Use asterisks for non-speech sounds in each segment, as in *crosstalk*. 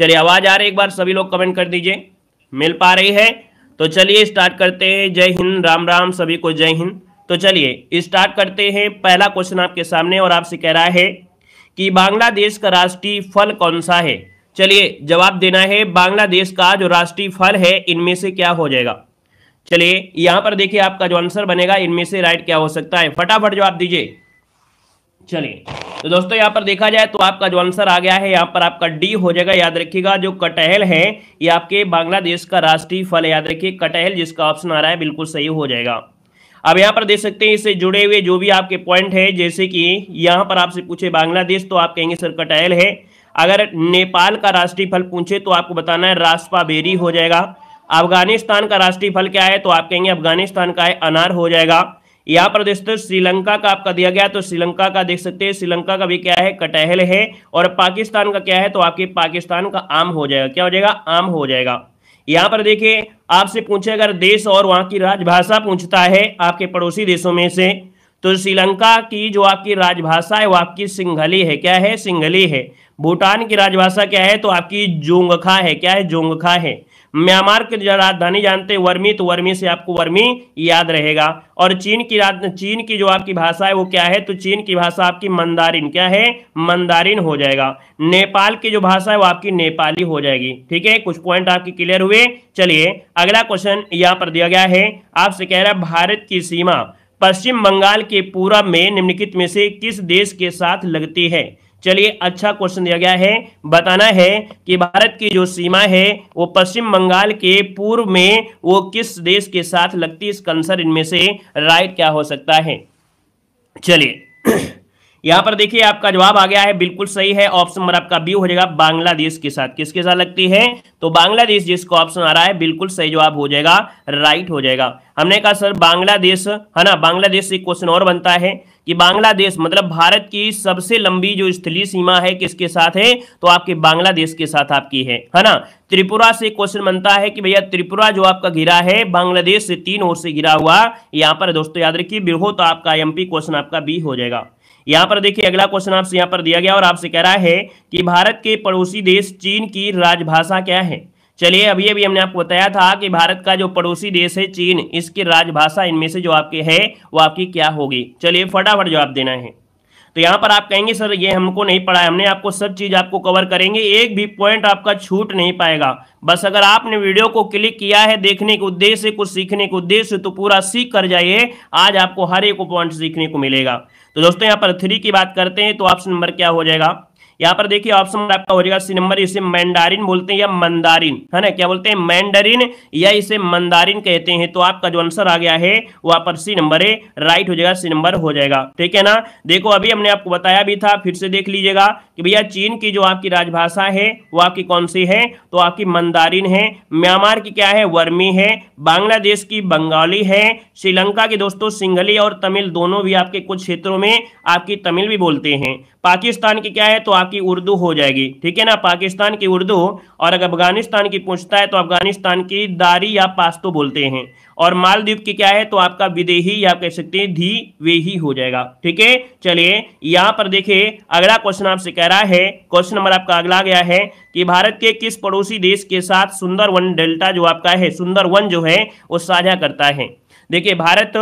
चलिए आवाज आ रही है एक बार सभी लोग कमेंट कर दीजिए मिल पा रही है तो चलिए स्टार्ट करते हैं जय हिंद राम राम सभी को जय हिंद तो चलिए स्टार्ट करते हैं पहला क्वेश्चन आपके सामने और आपसे कह रहा है कि बांग्लादेश का राष्ट्रीय फल कौन सा है चलिए जवाब देना है बांग्लादेश का जो राष्ट्रीय फल है इनमें से क्या हो जाएगा चलिए यहां पर देखिए आपका जो आंसर बनेगा इनमें से राइट क्या हो सकता है फटाफट जवाब दीजिए चलिए तो दोस्तों यहाँ पर देखा जाए तो आपका जो आंसर आ गया है यहाँ पर आपका डी हो जाएगा याद रखिएगा जो कटहल है ये आपके बांग्लादेश का राष्ट्रीय फल याद रखिए कटहल जिसका ऑप्शन आ रहा है बिल्कुल सही हो जाएगा अब यहाँ पर देख सकते हैं इससे जुड़े हुए जो भी आपके पॉइंट है जैसे कि यहाँ पर आपसे पूछे बांग्लादेश तो आप कहेंगे सर कटहल है अगर नेपाल का राष्ट्रीय फल पूछे तो आपको बताना है रास्पा बेरी हो जाएगा अफगानिस्तान का राष्ट्रीय फल क्या है तो आप कहेंगे अफगानिस्तान का है अनार हो जाएगा यहाँ पर दोस्तों श्रीलंका का आपका दिया गया तो श्रीलंका का देख सकते हैं श्रीलंका का भी क्या है कटहल है और पाकिस्तान का क्या है तो आपके पाकिस्तान का आम हो जाएगा क्या हो जाएगा आम हो जाएगा यहाँ पर देखिए आपसे पूछे अगर देश और वहां की राजभाषा पूछता है आपके पड़ोसी देशों में से तो श्रीलंका की जो आपकी राजभाषा है वो आपकी सिंघली है क्या है सिंघली है भूटान की राजभाषा क्या है तो आपकी जोंगखा है क्या है जोंगखा है म्यांमार की राजधानी जानते हैं वर्मी तो वर्मी से आपको वर्मी याद रहेगा और चीन की चीन की जो आपकी भाषा है वो क्या है तो चीन की भाषा आपकी मंदारिन क्या है मंदारिन हो जाएगा नेपाल की जो भाषा है वो आपकी नेपाली हो जाएगी ठीक है कुछ पॉइंट आपके क्लियर हुए चलिए अगला क्वेश्चन यहाँ पर दिया गया है आपसे कह रहा है भारत की सीमा पश्चिम बंगाल के पूरा में निम्नलिखित में से किस देश के साथ लगती है चलिए अच्छा क्वेश्चन दिया गया है बताना है कि भारत की जो सीमा है वो पश्चिम बंगाल के पूर्व में वो किस देश के साथ लगती है इसका आंसर इनमें से राइट क्या हो सकता है चलिए *clears throat* यहां पर देखिए आपका जवाब आ गया है बिल्कुल सही है ऑप्शन नंबर आपका बी हो जाएगा बांग्लादेश के साथ किसके साथ लगती है तो बांग्लादेश जिसको ऑप्शन आ रहा है बिल्कुल सही जवाब हो जाएगा राइट हो जाएगा हमने कहा सर बांग्लादेश है ना बांग्लादेश से क्वेश्चन और बनता है ये बांग्लादेश मतलब भारत की सबसे लंबी जो स्थलीय सीमा है किसके साथ है तो आपके बांग्लादेश के साथ आपकी है है ना त्रिपुरा से क्वेश्चन बनता है कि भैया त्रिपुरा जो आपका घिरा है बांग्लादेश से तीन ओर से घिरा हुआ यहां पर दोस्तों याद रखिए बिरहो तो आपका एमपी क्वेश्चन आपका बी हो जाएगा यहां पर देखिए अगला क्वेश्चन आपसे यहां पर दिया गया और आपसे कह रहा है कि भारत के पड़ोसी देश चीन की राजभाषा क्या है चलिए अभी अभी हमने आपको बताया था कि भारत का जो पड़ोसी देश है चीन इसकी राजभाषा इनमें से जो आपकी है वो आपकी क्या होगी चलिए फटाफट जवाब देना है तो यहाँ पर आप कहेंगे सर ये हमको नहीं पढ़ा है हमने आपको सब चीज़ आपको कवर करेंगे एक भी पॉइंट आपका छूट नहीं पाएगा बस अगर आपने वीडियो को क्लिक किया है देखने के उद्देश्य कुछ सीखने के उद्देश्य तो पूरा सीख कर जाइए आज आपको हर एक पॉइंट सीखने को मिलेगा तो दोस्तों यहाँ पर थ्री की बात करते हैं तो ऑप्शन नंबर क्या हो जाएगा यहाँ पर देखिए ऑप्शन आपका हो जाएगा सी नंबर इसे मैंडारिन बोलते हैं या मंदारिन है ना क्या बोलते हैं मैंडारिन या इसे मंदारिन कहते हैं तो आपका जो आंसर आ गया है वहां पर सी नंबर है राइट हो जाएगा सी नंबर हो जाएगा ठीक है ना देखो अभी हमने आपको बताया भी था फिर से देख लीजिएगा कि भैया चीन की जो आपकी राजभाषा है वो आपकी कौन सी है तो आपकी मंदारिन है म्यांमार की क्या है वर्मी है बांग्लादेश की बंगाली है श्रीलंका की दोस्तों सिंगली और तमिल दोनों भी आपके कुछ क्षेत्रों में आपकी तमिल भी बोलते हैं पाकिस्तान की क्या है तो आप आपकी उर्दू हो जाएगी ठीक है ना पाकिस्तान की उर्दू और अगर अफगानिस्तान की पूछता है तो अफगानिस्तान की दारी या पास्तो बोलते हैं और मालदीव की क्या है तो आपका विदेही या कह सकते हैं धी वे ही हो जाएगा ठीक है चलिए यहाँ पर देखिए अगला क्वेश्चन आपसे कह रहा है क्वेश्चन नंबर आपका अगला गया है कि भारत के किस पड़ोसी देश के साथ सुंदर डेल्टा जो आपका है सुंदर जो है वो साझा करता है देखिए भारत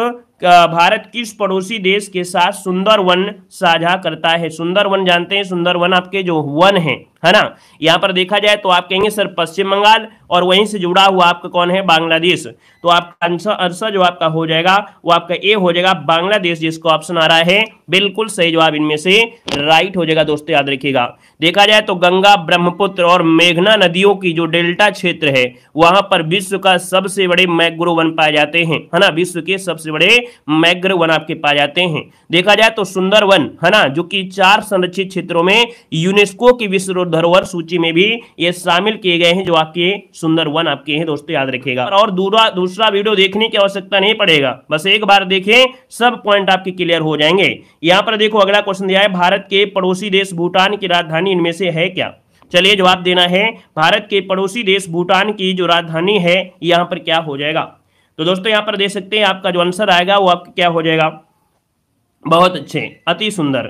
भारत किस पड़ोसी देश के साथ सुंदर वन साझा करता है सुंदर वन जानते हैं सुंदर वन आपके जो वन है है ना यहाँ पर देखा जाए तो आप कहेंगे सर पश्चिम बंगाल और वहीं से जुड़ा हुआ आपका कौन है बांग्लादेश तो आपका आंसर जो आपका हो जाएगा वो आपका ए हो जाएगा बांग्लादेश जिसको ऑप्शन आ रहा है बिल्कुल सही जवाब इनमें से राइट हो जाएगा दोस्तों याद रखिएगा देखा जाए तो गंगा ब्रह्मपुत्र और मेघना नदियों की जो डेल्टा क्षेत्र है वहां पर विश्व का सबसे बड़े मैग्रो वन पाए जाते हैं है ना विश्व के सबसे बड़े मैग्रो वन आपके पाए जाते हैं देखा जाए तो सुंदर वन है ना जो कि चार संरक्षित क्षेत्रों में यूनेस्को की विश्व और धरोहर सूची में भी ये शामिल किए गए हैं जो आपके सुंदर वन आपके हैं दोस्तों याद रखिएगा और दूसरा दूसरा वीडियो देखने की आवश्यकता नहीं पड़ेगा बस एक बार देखें सब पॉइंट आपके क्लियर हो जाएंगे यहाँ पर देखो अगला क्वेश्चन दिया है भारत के पड़ोसी देश भूटान की राजधानी इनमें से है क्या चलिए जवाब देना है भारत के पड़ोसी देश भूटान की जो राजधानी है यहाँ पर क्या हो जाएगा तो दोस्तों यहाँ पर देख सकते हैं आपका जो आंसर आएगा वो आपका क्या हो जाएगा बहुत अच्छे अति सुंदर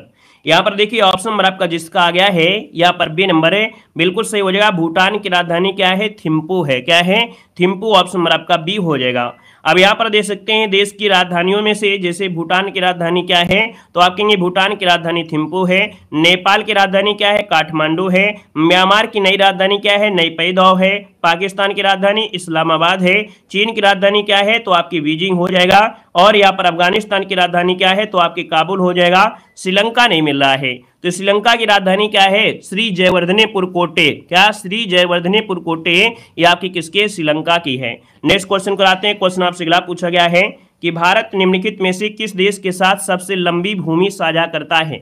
यहाँ पर देखिए ऑप्शन नंबर आपका जिसका आ गया है यहाँ पर बी नंबर है बिल्कुल सही हो जाएगा भूटान की राजधानी क्या है थिम्पू है क्या है थिम्पू ऑप्शन नंबर आपका बी हो जाएगा अब यहाँ पर देख सकते हैं देश की राजधानियों में से जैसे भूटान की राजधानी क्या है तो आप कहेंगे भूटान की राजधानी थिम्पू है नेपाल की राजधानी क्या है काठमांडू है म्यांमार की नई राजधानी क्या है नई पैदाव है पाकिस्तान की राजधानी इस्लामाबाद है चीन की राजधानी क्या है तो आपकी बीजिंग हो जाएगा और यहाँ पर अफगानिस्तान की राजधानी क्या है तो आपकी काबुल हो जाएगा श्रीलंका नहीं मिल रहा है तो श्रीलंका की राजधानी क्या है श्री जयवर्धनेपुर कोटे क्या श्री जयवर्धनेपुर कोटे ये आपकी किसके श्रीलंका की है नेक्स्ट क्वेश्चन आते हैं क्वेश्चन आपसे अगला पूछा गया है कि भारत निम्नलिखित में से किस देश के साथ सबसे लंबी भूमि साझा करता है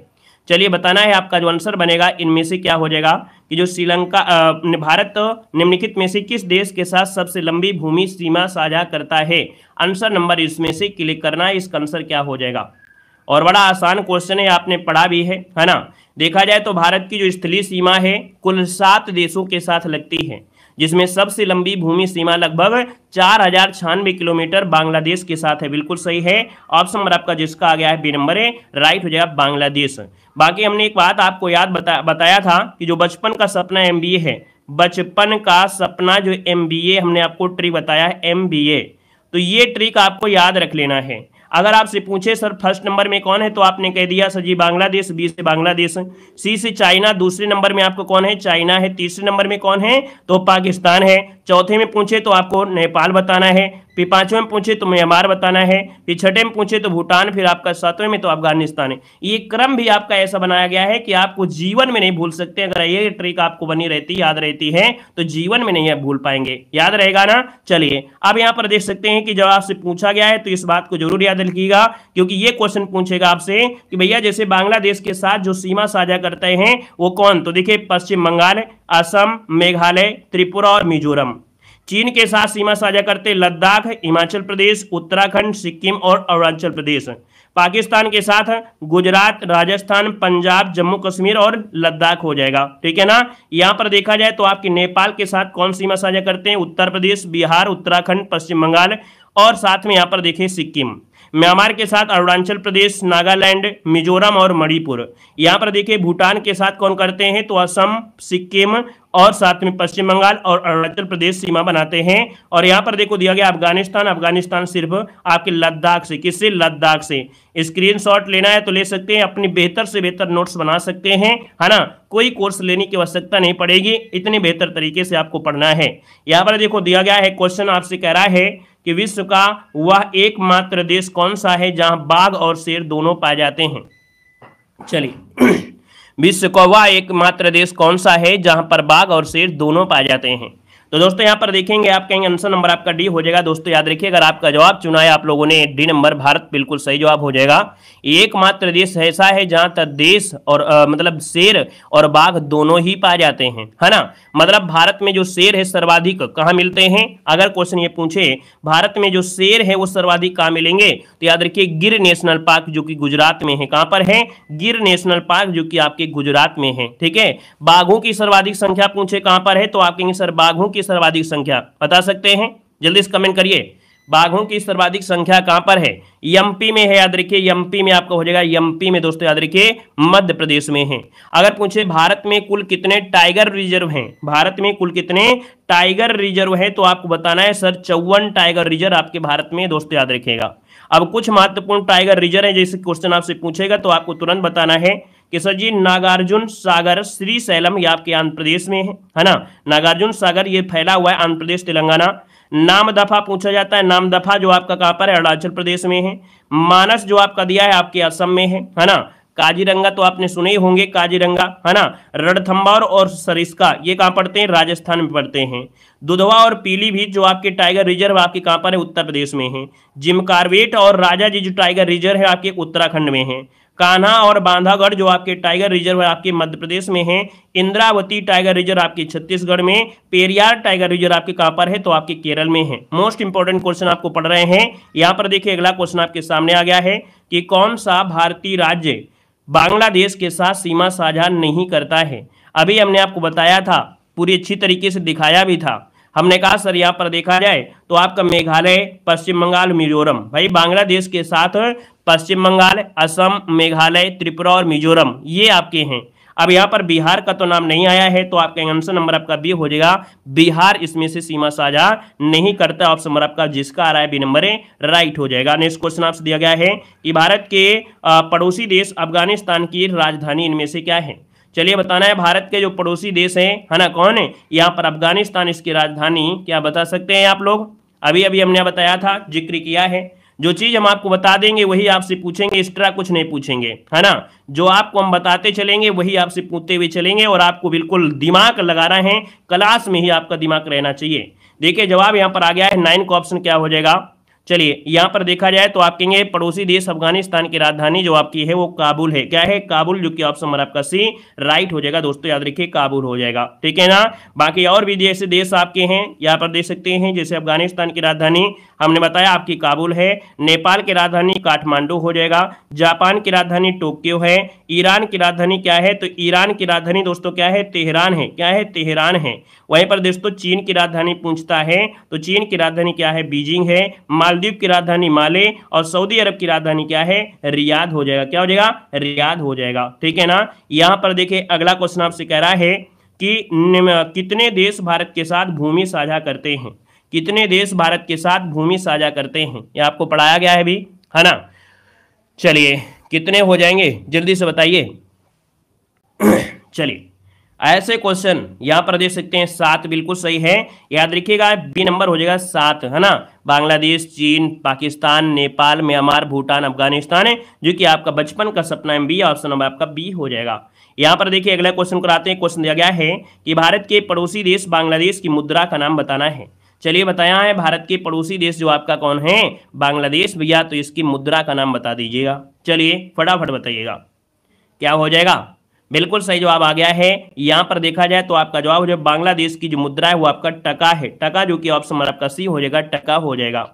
चलिए बताना है आपका जो आंसर बनेगा इनमें से क्या हो जाएगा कि जो श्रीलंका भारत निम्नलिखित में से किस देश के साथ सबसे लंबी भूमि सीमा साझा करता है आंसर नंबर इसमें से क्लिक करना है इसका आंसर क्या हो जाएगा और बड़ा आसान क्वेश्चन है आपने पढ़ा भी है है ना देखा जाए तो भारत की जो स्थलीय सीमा है कुल सात देशों के साथ लगती है जिसमें सबसे लंबी भूमि सीमा लगभग चार हजार छियानवे किलोमीटर बांग्लादेश के साथ है बिल्कुल सही है ऑप्शन नंबर आपका जिसका आ गया है बी नंबर है राइट हो जाएगा बांग्लादेश बाकी हमने एक बात आपको याद बता, बताया था कि जो बचपन का सपना एम है बचपन का सपना जो एम हमने आपको ट्री बताया है एम तो ये ट्रिक आपको याद रख लेना है अगर आपसे पूछे सर फर्स्ट नंबर में कौन है तो आपने कह दिया सर जी बांग्लादेश बी से बांग्लादेश सी से चाइना दूसरे नंबर में आपको कौन है चाइना है तीसरे नंबर में कौन है तो पाकिस्तान है चौथे में पूछे तो आपको नेपाल बताना है फिर पांचवें में पूछे तो म्यांमार बताना है फिर छठे में पूछे तो भूटान फिर आपका सातवें में तो अफगानिस्तान है ये क्रम भी आपका ऐसा बनाया गया है कि आपको जीवन में नहीं भूल सकते अगर ये ट्रिक आपको बनी रहती याद रहती है तो जीवन में नहीं भूल पाएंगे याद रहेगा ना चलिए अब यहाँ पर देख सकते हैं कि जब आपसे पूछा गया है तो इस बात को जरूर याद रखिएगा क्योंकि ये क्वेश्चन पूछेगा आपसे कि भैया जैसे बांग्लादेश के साथ जो सीमा साझा करते हैं वो कौन तो देखिये पश्चिम बंगाल असम मेघालय त्रिपुरा और मिजोरम चीन के साथ सीमा साझा करते लद्दाख हिमाचल प्रदेश उत्तराखंड सिक्किम और अरुणाचल प्रदेश पाकिस्तान के साथ गुजरात राजस्थान पंजाब जम्मू कश्मीर और लद्दाख हो जाएगा ठीक है ना यहाँ पर देखा जाए तो आपके नेपाल के साथ कौन सीमा साझा करते हैं उत्तर प्रदेश बिहार उत्तराखंड पश्चिम बंगाल और साथ में यहाँ पर देखें सिक्किम म्यांमार के साथ अरुणाचल प्रदेश नागालैंड मिजोरम और मणिपुर यहाँ पर देखिए भूटान के साथ कौन करते हैं तो असम सिक्किम और साथ में पश्चिम बंगाल और अरुणाचल प्रदेश सीमा बनाते हैं और यहाँ पर देखो दिया गया अफगानिस्तान अफगानिस्तान सिर्फ आपके लद्दाख से किससे लद्दाख से शॉट लेना है तो ले सकते हैं अपनी बेहतर से बेहतर नोट्स बना सकते हैं है ना कोई कोर्स लेने की आवश्यकता नहीं पड़ेगी इतने बेहतर तरीके से आपको पढ़ना है यहाँ पर देखो दिया गया है क्वेश्चन आपसे कह रहा है कि विश्व का वह एकमात्र देश कौन सा है जहां बाघ और शेर दोनों पाए जाते हैं चलिए *clears throat* विश्व का वह एकमात्र देश कौन सा है जहां पर बाघ और शेर दोनों पाए जाते हैं तो दोस्तों यहाँ पर देखेंगे आप कहेंगे आंसर नंबर आपका डी हो जाएगा दोस्तों याद रखिए अगर आपका जवाब चुना है आप लोगों ने डी नंबर भारत बिल्कुल सही जवाब हो जाएगा एकमात्र देश ऐसा है जहां तक देश और आ, मतलब शेर और बाघ दोनों ही पाए जाते हैं है ना मतलब भारत में जो शेर है सर्वाधिक कहाँ मिलते हैं अगर क्वेश्चन ये पूछे भारत में जो शेर है वो सर्वाधिक कहाँ मिलेंगे तो याद रखिए गिर नेशनल पार्क जो कि गुजरात में है कहाँ पर है गिर नेशनल पार्क जो कि आपके गुजरात में है ठीक है बाघों की सर्वाधिक संख्या पूछे कहाँ पर है तो आप कहेंगे सर बाघों की सर्वाधिक संख्या बता सकते हैं जल्दी से कमेंट करिए बाघों की सर्वाधिक संख्या कहां पर है यमपी में है याद रखिए यमपी में आपका हो जाएगा यमपी में दोस्तों याद रखिए मध्य प्रदेश में है अगर पूछे भारत में कुल कितने टाइगर रिजर्व हैं भारत में कुल कितने टाइगर रिजर्व है तो आपको बताना है सर चौवन टाइगर रिजर्व आपके भारत में दोस्तों याद रखेगा अब कुछ महत्वपूर्ण टाइगर रिजर्व है जैसे क्वेश्चन आपसे पूछेगा तो आपको तुरंत बताना है सर जी नागार्जुन सागर श्री सैलम ये आपके आंध्र प्रदेश में है है ना नागार्जुन सागर ये फैला हुआ है आंध्र प्रदेश तेलंगाना नाम दफा पूछा जाता है नाम दफा जो आपका कहां पर है अरुणाचल प्रदेश में है मानस जो आपका दिया है आपके असम में है है ना काजीरंगा तो आपने सुने ही होंगे काजीरंगा है ना रणथम्बौर और सरिस्का ये कहाँ पड़ते हैं राजस्थान में पड़ते हैं दुधवा और पीलीभीत जो आपके टाइगर रिजर्व आपके कहां पर है उत्तर प्रदेश में है जिम कार्वेट और राजा जी जो टाइगर रिजर्व है आपके उत्तराखंड में है कान्हा और बांधागढ़ जो आपके टाइगर रिजर्व आपके मध्य प्रदेश में है इंद्रावती टाइगर रिजर्व आपके छत्तीसगढ़ में पेरियार टाइगर रिजर्व आपके कहां पर है तो आपके केरल में है मोस्ट इंपॉर्टेंट क्वेश्चन आपको पढ़ रहे हैं यहां पर देखिए अगला क्वेश्चन आपके सामने आ गया है कि कौन सा भारतीय राज्य बांग्लादेश के साथ सीमा साझा नहीं करता है अभी हमने आपको बताया था पूरी अच्छी तरीके से दिखाया भी था हमने कहा सर यहाँ पर देखा जाए तो आपका मेघालय पश्चिम बंगाल मिजोरम भाई बांग्लादेश के साथ पश्चिम बंगाल असम मेघालय त्रिपुरा और मिजोरम ये आपके हैं अब यहाँ पर बिहार का तो नाम नहीं आया है तो आपका आंसर नंबर आपका बी हो जाएगा बिहार इसमें से सीमा साझा नहीं करता ऑप्शन नंबर आपका जिसका आ रहा है बी नंबर राइट हो जाएगा नेक्स्ट क्वेश्चन आपसे दिया गया है कि भारत के पड़ोसी देश अफगानिस्तान की राजधानी इनमें से क्या है चलिए बताना है भारत के जो पड़ोसी देश हैं है ना कौन है यहाँ पर अफगानिस्तान इसकी राजधानी क्या बता सकते हैं आप लोग अभी अभी हमने बताया था जिक्र किया है जो चीज हम आपको बता देंगे वही आपसे पूछेंगे एक्स्ट्रा कुछ नहीं पूछेंगे है ना जो आपको हम बताते चलेंगे वही आपसे पूछते हुए चलेंगे और आपको बिल्कुल दिमाग लगाना है क्लास में ही आपका दिमाग रहना चाहिए देखिए जवाब यहाँ पर आ गया है नाइन का ऑप्शन क्या हो जाएगा चलिए यहाँ पर देखा जाए तो आप कहेंगे पड़ोसी देश अफगानिस्तान की राजधानी जो आपकी है वो काबुल है क्या है काबुल जो कि ऑप्शन नंबर आपका सी राइट हो जाएगा दोस्तों याद रखिए काबुल हो जाएगा ठीक है ना बाकी और भी जैसे देश आपके हैं यहाँ पर देख सकते हैं जैसे अफगानिस्तान की राजधानी हमने बताया आपकी काबुल है नेपाल की राजधानी काठमांडू हो जाएगा जापान की राजधानी टोक्यो है ईरान की राजधानी क्या है तो ईरान की राजधानी दोस्तों क्या है तेहरान है क्या है तेहरान है वहीं पर दोस्तों चीन की राजधानी पूछता है तो चीन की राजधानी क्या है बीजिंग है मालदीव की राजधानी माले और सऊदी अरब की राजधानी क्या है रियाद हो जाएगा क्या हो जाएगा रियाद हो जाएगा ठीक है ना यहाँ पर देखिए अगला क्वेश्चन आपसे कह रहा है कि कितने देश भारत के साथ भूमि साझा करते हैं कितने देश भारत के साथ भूमि साझा करते हैं ये आपको पढ़ाया गया है भी है ना चलिए कितने हो जाएंगे जल्दी से बताइए *clears throat* चलिए ऐसे क्वेश्चन यहां पर दे सकते हैं सात बिल्कुल सही है याद रखिएगा बी नंबर हो जाएगा सात है ना बांग्लादेश चीन पाकिस्तान नेपाल म्यांमार भूटान अफगानिस्तान है जो कि आपका बचपन का सपना है बी ऑप्शन नंबर आपका बी हो जाएगा यहां पर देखिए अगला क्वेश्चन कराते हैं क्वेश्चन दिया गया है कि भारत के पड़ोसी देश बांग्लादेश की मुद्रा का नाम बताना है चलिए बताया है भारत के पड़ोसी देश जो आपका कौन है बांग्लादेश भैया तो इसकी मुद्रा का नाम बता दीजिएगा चलिए फटाफट बताइएगा क्या हो जाएगा बिल्कुल सही जवाब आ गया है यहां पर देखा जाए तो आपका जवाब जो बांग्लादेश की जो मुद्रा है वो आपका टका है टका जो कि ऑप्शन नंबर आपका सी हो जाएगा टका हो जाएगा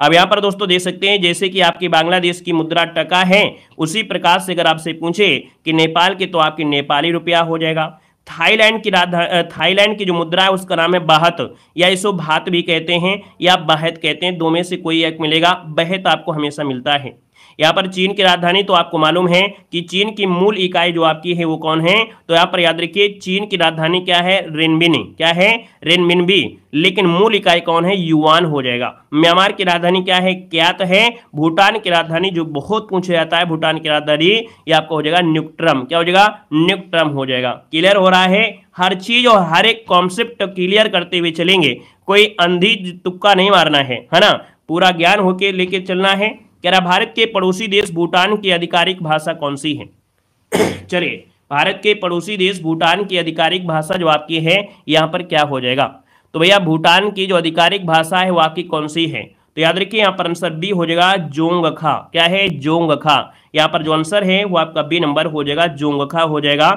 अब यहां पर दोस्तों देख सकते हैं जैसे कि आपकी बांग्लादेश की मुद्रा टका है उसी प्रकार से अगर आपसे पूछे कि नेपाल के तो आपकी नेपाली रुपया हो जाएगा थाईलैंड की राजधानी थाईलैंड की जो मुद्रा है उसका नाम है बाहत या इसको भात भी कहते हैं या बहत कहते हैं दो में से कोई एक मिलेगा बहत आपको हमेशा मिलता है यहाँ पर चीन की राजधानी तो आपको मालूम है कि चीन की मूल इकाई जो आपकी है वो कौन है तो यहाँ पर याद रखिए चीन की राजधानी क्या है रेनबिनी क्या है रेनबिनबी लेकिन मूल इकाई कौन है युवान हो जाएगा म्यांमार की राजधानी क्या है तो है भूटान की राजधानी जो बहुत पूछा जाता है भूटान की राजधानी ये आपका हो जाएगा न्यूक्ट्रम क्या हो जाएगा न्यूक्ट्रम हो जाएगा क्लियर हो रहा है हर चीज और हर एक कॉन्सेप्ट क्लियर करते हुए चलेंगे कोई अंधी तुक्का नहीं मारना है है ना पूरा ज्ञान होके लेके चलना है कह रहा भारत के पड़ोसी देश भूटान की आधिकारिक भाषा कौन सी है *clears throat* चलिए भारत के पड़ोसी देश भूटान की आधिकारिक भाषा जो आपकी है यहाँ पर क्या हो जाएगा तो भैया भूटान की जो आधिकारिक भाषा है वो आपकी कौन सी है तो याद रखिए यहाँ पर आंसर बी हो जाएगा जोंगखा क्या है जोंगखा यहाँ पर जो आंसर है वो आपका बी नंबर हो जाएगा जोंगखा हो जाएगा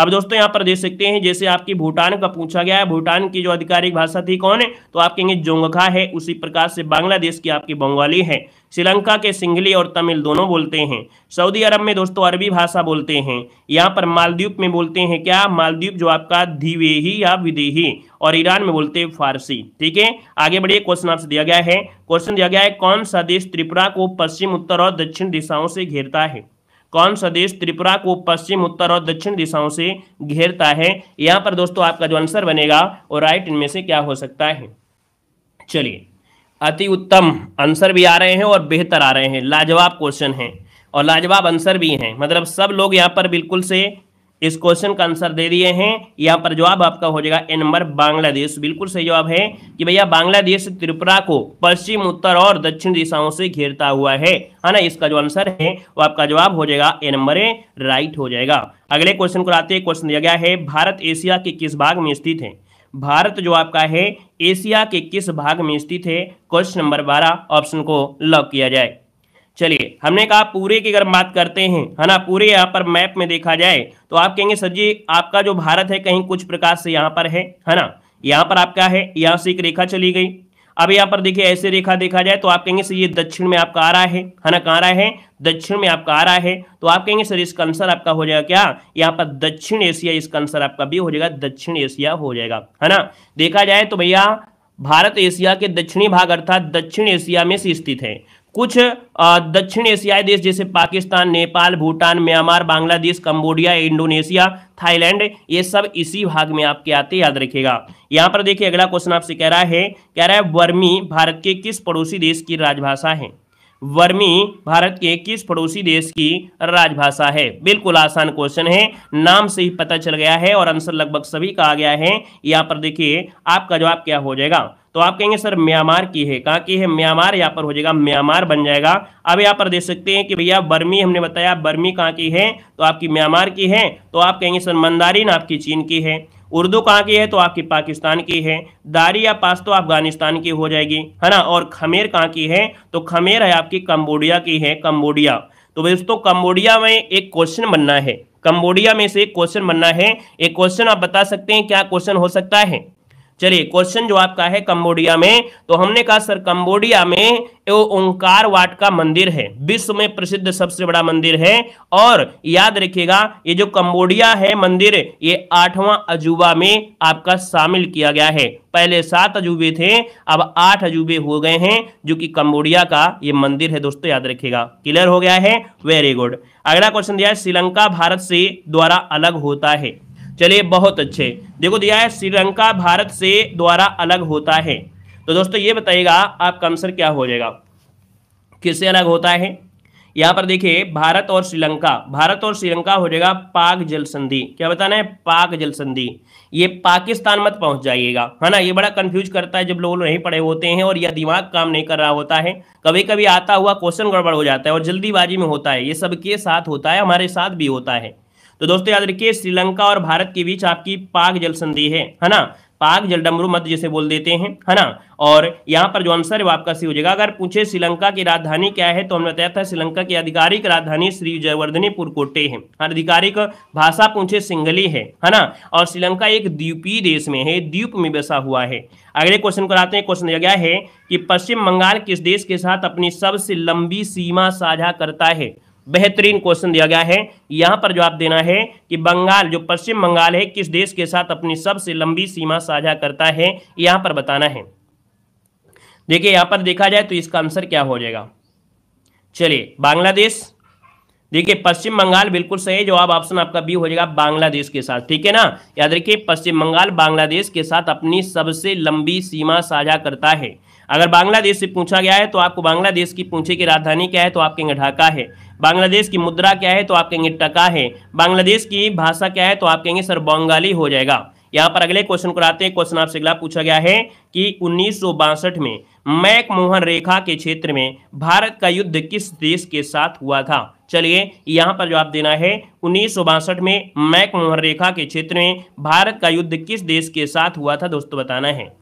अब दोस्तों यहाँ पर देख सकते हैं जैसे आपकी भूटान का पूछा गया है भूटान की जो आधिकारिक भाषा थी कौन है तो आप कहेंगे जोंगखा है उसी प्रकार से बांग्लादेश की आपकी बंगाली है श्रीलंका के सिंगली और तमिल दोनों बोलते हैं सऊदी अरब में दोस्तों अरबी भाषा बोलते हैं यहाँ पर मालद्वीप में बोलते हैं क्या मालद्वीप जो आपका धीवेही या विदेही और ईरान में बोलते हैं फारसी ठीक है आगे बढ़िए क्वेश्चन आपसे दिया गया है क्वेश्चन दिया गया है कौन सा देश त्रिपुरा को पश्चिम उत्तर और दक्षिण दिशाओं से घेरता है कौन सा देश त्रिपुरा को पश्चिम उत्तर और दक्षिण दिशाओं से घेरता है यहाँ पर दोस्तों आपका जो आंसर बनेगा और राइट इनमें से क्या हो सकता है चलिए अति उत्तम आंसर भी आ रहे हैं और बेहतर आ रहे हैं लाजवाब क्वेश्चन है और लाजवाब आंसर भी हैं मतलब सब लोग यहाँ पर बिल्कुल से इस क्वेश्चन का आंसर दे दिए हैं यहाँ पर जवाब आपका हो जाएगा ए नंबर बांग्लादेश बिल्कुल सही जवाब है कि भैया बांग्लादेश त्रिपुरा को पश्चिम उत्तर और दक्षिण दिशाओं से घेरता हुआ है है हाँ ना इसका जो आंसर है वो आपका जवाब हो जाएगा ए नंबर ए राइट हो जाएगा अगले क्वेश्चन को आते हैं क्वेश्चन दिया गया है भारत एशिया के किस भाग में स्थित है भारत जो आपका है एशिया के किस भाग में स्थित है क्वेश्चन नंबर बारह ऑप्शन को लॉक किया जाए चलिए हमने कहा पूरे की अगर बात करते हैं है ना पूरे यहाँ पर मैप में देखा जाए तो आप कहेंगे सर जी आपका जो भारत है कहीं कुछ प्रकार से यहाँ पर है है ना यहाँ पर आपका है यहाँ से एक रेखा चली गई अब यहाँ पर देखिए ऐसे रेखा देखा जाए तो आप कहेंगे सर ये दक्षिण में आपका आ रहा है है ना कहाँ रहा है दक्षिण में आपका आ रहा है तो आप कहेंगे सर इसका आंसर आपका हो जाएगा क्या यहाँ पर दक्षिण एशिया इसका आंसर आपका भी हो जाएगा दक्षिण एशिया हो जाएगा है ना देखा जाए तो भैया भारत एशिया के दक्षिणी भाग अर्थात दक्षिण एशिया में से स्थित है कुछ दक्षिण एशियाई देश जैसे Pakistan Nepal Bhutan Myanmar Bangladesh Cambodia Indonesia Thailand ये सब इसी भाग में आपके आते याद रखेगा यहाँ पर देखिए अगला क्वेश्चन आपसे कह रहा है कह रहा है वर्मी भारत के किस पड़ोसी देश की राजभाषा है वर्मी भारत के किस पड़ोसी देश की राजभाषा है बिल्कुल आसान क्वेश्चन है नाम से ही पता चल गया है और आंसर लगभग सभी का आ गया है यहाँ पर देखिए आपका जवाब क्या हो जाएगा तो आप कहेंगे सर म्यांमार की है कहाँ की है म्यांमार यहाँ पर हो जाएगा म्यांमार बन जाएगा अब यहाँ पर देख सकते हैं कि भैया बर्मी हमने बताया बर्मी कहाँ की है तो आपकी म्यांमार की है तो आप कहेंगे सर मंदारिन आपकी चीन की है उर्दू कहाँ की है तो आपकी पाकिस्तान की है दारी या पास तो अफगानिस्तान की हो जाएगी है ना और खमेर कहाँ की है तो खमेर है आपकी कम्बोडिया की है कम्बोडिया तो दोस्तों कंबोडिया में एक क्वेश्चन बनना है कम्बोडिया में से एक क्वेश्चन बनना है एक क्वेश्चन आप बता सकते हैं क्या क्वेश्चन हो सकता है चलिए क्वेश्चन जो आपका है कंबोडिया में तो हमने कहा सर कंबोडिया में ओंकार वाट का मंदिर है विश्व में प्रसिद्ध सबसे बड़ा मंदिर है और याद रखिएगा ये जो कंबोडिया है मंदिर ये आठवां अजूबा में आपका शामिल किया गया है पहले सात अजूबे थे अब आठ अजूबे हो गए हैं जो कि कंबोडिया का ये मंदिर है दोस्तों याद रखिएगा क्लियर हो गया है वेरी गुड अगला क्वेश्चन दिया है श्रीलंका भारत से द्वारा अलग होता है चलिए बहुत अच्छे देखो दिया है श्रीलंका भारत से द्वारा अलग होता है तो दोस्तों ये बताइएगा आपका आंसर क्या हो जाएगा किससे अलग होता है यहाँ पर देखिए भारत और श्रीलंका भारत और श्रीलंका हो जाएगा पाक जल संधि क्या बताना है पाक जल संधि ये पाकिस्तान मत पहुंच जाइएगा है ना ये बड़ा कंफ्यूज करता है जब लोग नहीं पढ़े होते हैं और यह दिमाग काम नहीं कर रहा होता है कभी कभी आता हुआ क्वेश्चन गड़बड़ हो जाता है और जल्दीबाजी में होता है ये सबके साथ होता है हमारे साथ भी होता है तो दोस्तों याद रखिए श्रीलंका और भारत के बीच आपकी पाक जल संधि है है ना पाक डमरू मध्य जिसे बोल देते हैं है ना और यहाँ पर जो आंसर है वो आपका सी हो जाएगा अगर पूछे श्रीलंका की राजधानी क्या है तो हमने बताया था श्रीलंका की आधिकारिक राजधानी श्री जयवर्धनीपुर कोटे है आधिकारिक भाषा पूछे सिंगली है है ना और श्रीलंका एक द्वीपीय देश में है द्वीप में बसा हुआ है अगले क्वेश्चन को आते हैं क्वेश्चन दिया गया है कि पश्चिम बंगाल किस देश के साथ अपनी सबसे लंबी सीमा साझा करता है बेहतरीन क्वेश्चन दिया गया है यहां पर जवाब देना है कि बंगाल जो पश्चिम बंगाल है किस देश के साथ अपनी सबसे लंबी सीमा साझा करता है यहां पर बताना है देखिए यहां पर देखा जाए तो इसका आंसर क्या हो जाएगा चलिए बांग्लादेश देखिए पश्चिम बंगाल बिल्कुल सही जवाब ऑप्शन आपका बी हो जाएगा बांग्लादेश के साथ ठीक है ना याद रखिए पश्चिम बंगाल बांग्लादेश के साथ अपनी सबसे लंबी सीमा साझा करता है अगर बांग्लादेश से पूछा गया है तो आपको बांग्लादेश की पूछे की राजधानी क्या है तो आप कहेंगे ढाका है बांग्लादेश की मुद्रा क्या है तो आप कहेंगे टका है बांग्लादेश की भाषा क्या है तो आप कहेंगे सर बंगाली हो जाएगा यहाँ पर अगले क्वेश्चन को आते हैं क्वेश्चन आपसे अगला पूछा गया है कि उन्नीस में मैक मोहन रेखा के क्षेत्र में भारत का युद्ध किस देश के साथ हुआ था चलिए यहाँ पर जवाब देना है उन्नीस में मैक मोहन रेखा के क्षेत्र में भारत का युद्ध किस देश के साथ हुआ था दोस्तों बताना है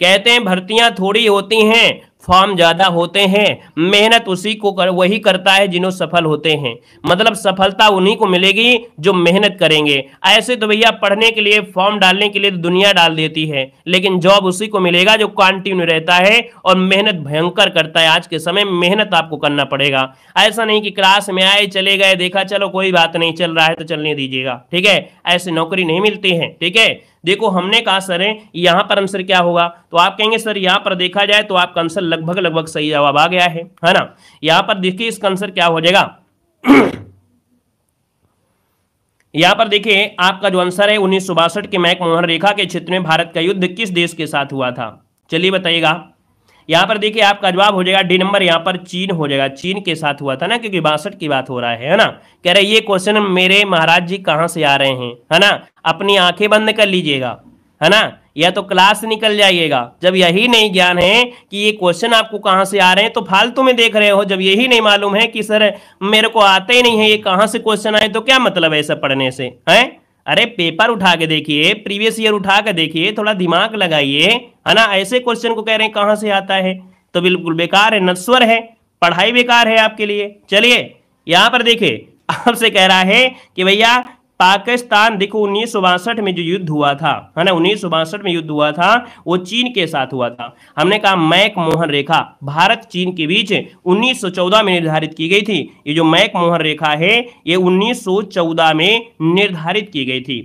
कहते हैं भर्तियां थोड़ी होती हैं फॉर्म ज़्यादा होते हैं मेहनत उसी को कर वही करता है जिन्हों सफल होते हैं मतलब सफलता उन्हीं को मिलेगी जो मेहनत करेंगे ऐसे तो भैया पढ़ने के लिए फॉर्म डालने के लिए तो दुनिया डाल देती है लेकिन जॉब उसी को मिलेगा जो कॉन्टिन्यू रहता है और मेहनत भयंकर करता है आज के समय मेहनत आपको करना पड़ेगा ऐसा नहीं कि क्लास में आए चले गए देखा चलो कोई बात नहीं चल रहा है तो चलने दीजिएगा ठीक है ऐसे नौकरी नहीं मिलती है ठीक है देखो हमने कहा सर यहाँ पर आंसर क्या होगा तो आप कहेंगे सर यहाँ पर देखा जाए तो आपका आंसर लगभग लगभग सही जवाब आ गया है है ना यहाँ पर देखिए इसका आंसर क्या हो जाएगा *clears throat* यहाँ पर देखिए आपका जो आंसर है उन्नीस के मैक मोहन रेखा के क्षेत्र में भारत का युद्ध किस देश के साथ हुआ था चलिए बताइएगा यहाँ पर देखिए आपका जवाब हो जाएगा डी नंबर यहाँ पर चीन हो जाएगा चीन के साथ हुआ था ना क्योंकि बासठ की बात हो रहा है ना कह रहे ये क्वेश्चन मेरे महाराज जी कहाँ से आ रहे हैं है ना अपनी आंखें बंद कर लीजिएगा है ना या तो क्लास निकल जाइएगा जब यही नहीं ज्ञान है कि ये क्वेश्चन आपको कहाँ से आ रहे हैं तो फालतू में देख रहे हो जब यही नहीं मालूम है कि सर मेरे को आते ही नहीं है ये कहाँ से क्वेश्चन आए तो क्या मतलब है ऐसा पढ़ने से हैं अरे पेपर उठा के देखिए प्रीवियस ईयर उठा के देखिए थोड़ा दिमाग लगाइए है ना ऐसे क्वेश्चन को कह रहे हैं कहाँ से आता है तो बिल्कुल बेकार है नस्वर है पढ़ाई बेकार है आपके लिए चलिए यहाँ पर देखिए *laughs* आपसे कह रहा है कि भैया पाकिस्तान देखो उन्नीस में जो युद्ध हुआ था है ना उन्नीस में युद्ध हुआ था वो चीन के साथ हुआ था हमने कहा मैक मोहन रेखा भारत चीन के बीच 1914 में निर्धारित की गई थी ये जो मैक मोहन रेखा है ये 1914 में निर्धारित की गई थी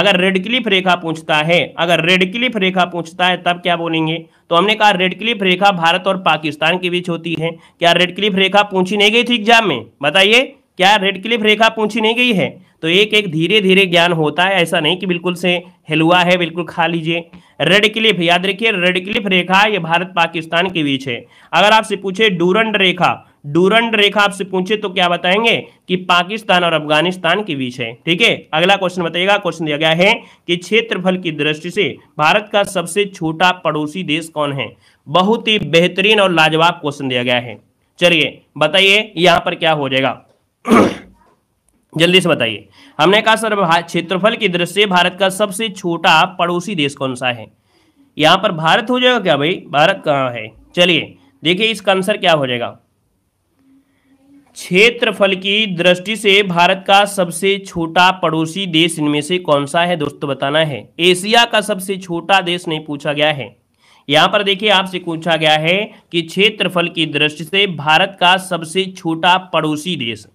अगर रेडक्लिफ रेखा पूछता है अगर रेडक्लिफ रेखा पूछता है तब क्या बोलेंगे तो हमने कहा रेडक्लिफ रेखा भारत और पाकिस्तान के बीच होती है क्या रेडक्लिफ रेखा पूछी नहीं गई थी एग्जाम में बताइए क्या रेड क्लिफ रेखा पूछी नहीं गई है तो एक एक धीरे धीरे ज्ञान होता है ऐसा नहीं कि बिल्कुल से हिलुआ है बिल्कुल खा लीजिए रेड क्लिफ याद रखिए रेड क्लिफ रेखा ये भारत पाकिस्तान के बीच है अगर आपसे पूछे डूरंड रेखा डूरंड रेखा आपसे पूछे तो क्या बताएंगे कि पाकिस्तान और अफगानिस्तान के बीच है ठीक है अगला क्वेश्चन बताइएगा क्वेश्चन दिया गया है कि क्षेत्रफल की दृष्टि से भारत का सबसे छोटा पड़ोसी देश कौन है बहुत ही बेहतरीन और लाजवाब क्वेश्चन दिया गया है चलिए बताइए यहां पर क्या हो जाएगा *coughs* जल्दी से बताइए हमने कहा सर क्षेत्रफल की दृष्टि से भारत का सबसे छोटा पड़ोसी देश कौन सा है यहां पर भारत हो जाएगा क्या भाई भारत कहां है चलिए देखिए इसका आंसर क्या हो जाएगा क्षेत्रफल की दृष्टि से भारत का सबसे छोटा पड़ोसी देश इनमें से कौन सा है दोस्तों बताना है एशिया का सबसे छोटा देश नहीं पूछा गया है यहां पर देखिए आपसे पूछा गया है कि क्षेत्रफल की दृष्टि से भारत का सबसे छोटा पड़ोसी देश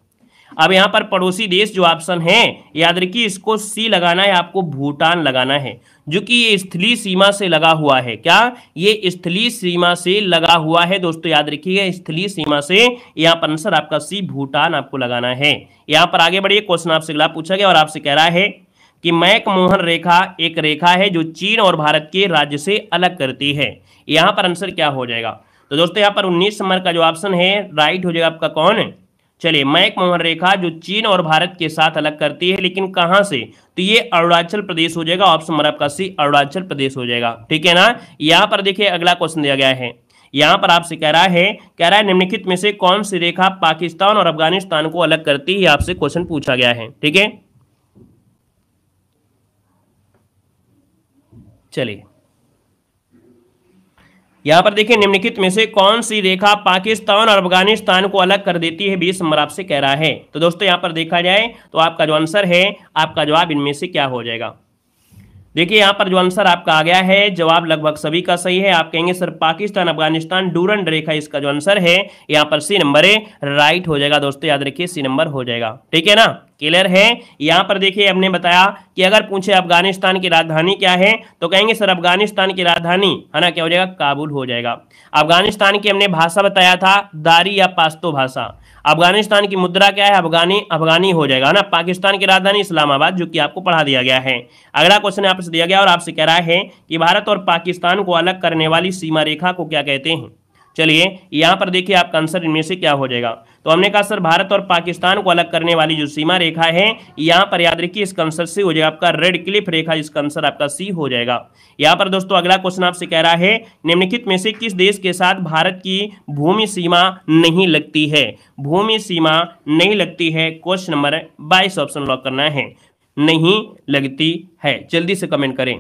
अब यहाँ पर पड़ोसी देश जो ऑप्शन है याद रखिए इसको सी लगाना है आपको भूटान लगाना है जो कि ये स्थली सीमा से लगा हुआ है क्या ये स्थली सीमा से लगा हुआ है दोस्तों याद रखिए स्थली सीमा से यहाँ पर आंसर आपका सी भूटान आपको लगाना है यहाँ पर आगे बढ़िए क्वेश्चन आपसे अगला पूछा गया और आपसे कह रहा है कि मैकमोहन रेखा एक रेखा है जो चीन और भारत के राज्य से अलग करती है यहाँ पर आंसर क्या हो जाएगा तो दोस्तों यहाँ पर उन्नीस नंबर का जो ऑप्शन है राइट हो जाएगा आपका कौन है चलिए मैक मोहन रेखा जो चीन और भारत के साथ अलग करती है लेकिन कहां से तो ये अरुणाचल प्रदेश हो जाएगा ऑप्शन नंबर आपका सी अरुणाचल प्रदेश हो जाएगा ठीक है ना यहां पर देखिए अगला क्वेश्चन दिया गया है यहां पर आपसे कह रहा है कह रहा है निम्नलिखित में से कौन सी रेखा पाकिस्तान और अफगानिस्तान को अलग करती है आपसे क्वेश्चन पूछा गया है ठीक है चलिए यहाँ पर देखिए निम्नलिखित में से कौन सी रेखा पाकिस्तान और अफगानिस्तान को अलग कर देती है बीस नंबर आपसे कह रहा है तो दोस्तों यहाँ पर देखा जाए तो आपका जो आंसर है आपका जवाब इनमें से क्या हो जाएगा देखिए यहाँ पर जो आंसर आपका आ गया है जवाब लगभग सभी का सही है आप कहेंगे सर पाकिस्तान अफगानिस्तान डूरन रेखा इसका जो आंसर है यहाँ पर सी नंबर राइट हो जाएगा दोस्तों याद रखिए सी नंबर हो जाएगा ठीक है ना क्लियर है यहां पर देखिए हमने बताया कि अगर पूछे अफगानिस्तान की राजधानी क्या है तो कहेंगे सर अफगानिस्तान की राजधानी है ना क्या हो जाएगा काबुल हो जाएगा अफगानिस्तान की हमने भाषा बताया था दारी या पास्तो भाषा अफगानिस्तान की मुद्रा क्या है अफगानी अफगानी हो जाएगा ना पाकिस्तान की राजधानी इस्लामाबाद जो कि आपको पढ़ा दिया गया है अगला क्वेश्चन आपसे दिया गया और आपसे कह रहा है कि भारत और पाकिस्तान को अलग करने वाली सीमा रेखा को क्या कहते हैं चलिए यहाँ पर देखिए आपका आंसर इनमें से क्या हो जाएगा तो हमने कहा सर भारत और पाकिस्तान को अलग करने वाली जो सीमा रेखा है यहाँ पर याद रखिए इसका आंसर सी हो जाएगा आपका रेड क्लिफ रेखा इसका आंसर आपका सी हो जाएगा यहाँ पर दोस्तों अगला क्वेश्चन आपसे कह रहा है निम्नलिखित में से किस देश के साथ भारत की भूमि सीमा नहीं लगती है भूमि सीमा नहीं लगती है क्वेश्चन नंबर बाईस ऑप्शन लॉक करना है नहीं लगती है जल्दी से कमेंट करें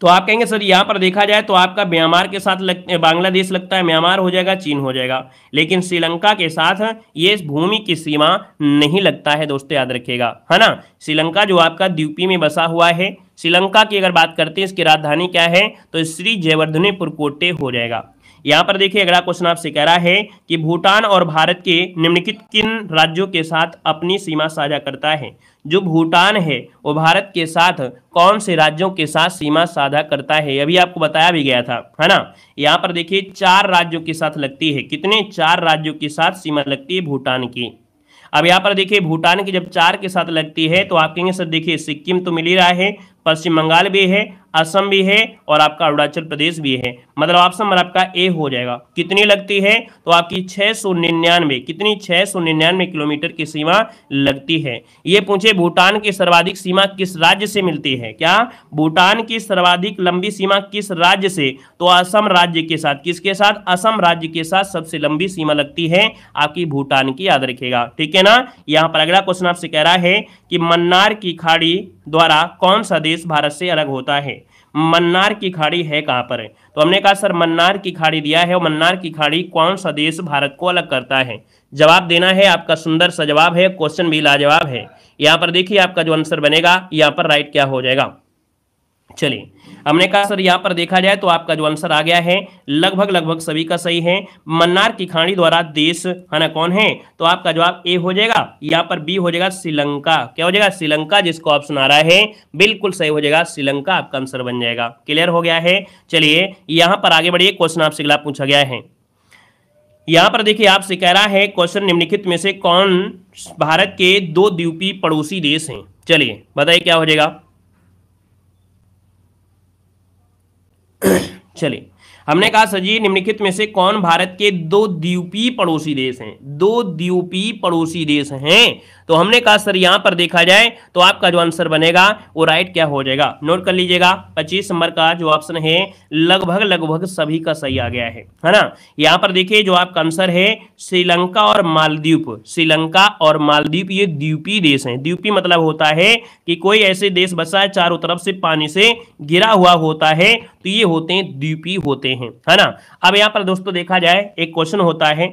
तो आप कहेंगे सर यहाँ पर देखा जाए तो आपका म्यांमार के साथ लग, बांग्लादेश लगता है म्यांमार हो जाएगा चीन हो जाएगा लेकिन श्रीलंका के साथ ये भूमि की सीमा नहीं लगता है दोस्तों याद रखिएगा है ना श्रीलंका जो आपका द्वीपी में बसा हुआ है श्रीलंका की अगर बात करते हैं इसकी राजधानी क्या है तो श्री जयवर्धनेपुर कोटे हो जाएगा यहाँ पर देखिए अगला क्वेश्चन आपसे कह रहा है कि भूटान और भारत के निम्नलिखित किन राज्यों के साथ अपनी सीमा साझा करता है जो भूटान है वो भारत के साथ कौन से राज्यों के साथ सीमा साझा करता है अभी आपको बताया भी गया था है ना यहाँ पर देखिए चार राज्यों के साथ लगती है कितने चार राज्यों के साथ सीमा लगती है भूटान की अब यहाँ पर देखिए भूटान की जब चार के साथ लगती है तो आप कहेंगे सर देखिए सिक्किम तो मिल ही रहा है पश्चिम बंगाल भी है असम भी है और आपका अरुणाचल प्रदेश भी है मतलब ऑप्शन नंबर आपका ए हो जाएगा कितनी लगती है तो आपकी छह सौ निन्यानवे कितनी छह सौ निन्यानवे किलोमीटर की सीमा लगती है ये पूछे भूटान की सर्वाधिक सीमा किस राज्य से मिलती है क्या भूटान की सर्वाधिक लंबी सीमा किस राज्य से तो असम राज्य के साथ किसके साथ असम राज्य के साथ सबसे लंबी सीमा लगती है आपकी भूटान की याद रखेगा ठीक है ना यहाँ पर अगला क्वेश्चन आपसे कह रहा है कि मन्नार की खाड़ी द्वारा कौन सा देश देश भारत से अलग होता है मन्नार की खाड़ी है कहाँ पर है तो हमने कहा सर मन्नार की खाड़ी दिया है और मन्नार की खाड़ी कौन सा देश भारत को अलग करता है जवाब देना है आपका सुंदर सा जवाब है क्वेश्चन भी लाजवाब है यहाँ पर देखिए आपका जो आंसर बनेगा यहाँ पर राइट क्या हो जाएगा चलें हमने कहा सर यहाँ पर देखा जाए तो आपका जो आंसर आ गया है लगभग लगभग सभी का सही है मन्नार की खाड़ी द्वारा देश है ना कौन है तो आपका जवाब ए हो जाएगा यहाँ पर बी हो जाएगा श्रीलंका क्या हो जाएगा श्रीलंका जिसको ऑप्शन आ रहा है बिल्कुल सही हो जाएगा श्रीलंका आपका आंसर बन जाएगा क्लियर हो गया है चलिए यहाँ पर आगे बढ़िए क्वेश्चन आपसे अगला पूछा गया है यहाँ पर देखिए आपसे कह रहा है क्वेश्चन निम्नलिखित में से कौन भारत के दो द्वीपी पड़ोसी देश हैं चलिए बताइए क्या हो जाएगा *coughs* चलिए हमने कहा सजी निम्नलिखित में से कौन भारत के दो द्वीपी पड़ोसी देश हैं दो द्वीपी पड़ोसी देश हैं तो हमने कहा सर यहां पर देखा जाए तो आपका जो आंसर बनेगा वो राइट क्या हो जाएगा नोट कर लीजिएगा पच्चीस नंबर का जो ऑप्शन है लगभग लगभग सभी का सही आ गया है है ना यहाँ पर देखिए जो आपका आंसर है श्रीलंका और मालद्वीप श्रीलंका और मालद्वीप ये द्वीपी देश हैं द्वीपी मतलब होता है कि कोई ऐसे देश बसा है चारों तरफ से पानी से घिरा हुआ होता है तो ये होते हैं द्वीपी होते हैं है ना अब यहाँ पर दोस्तों देखा जाए एक क्वेश्चन होता है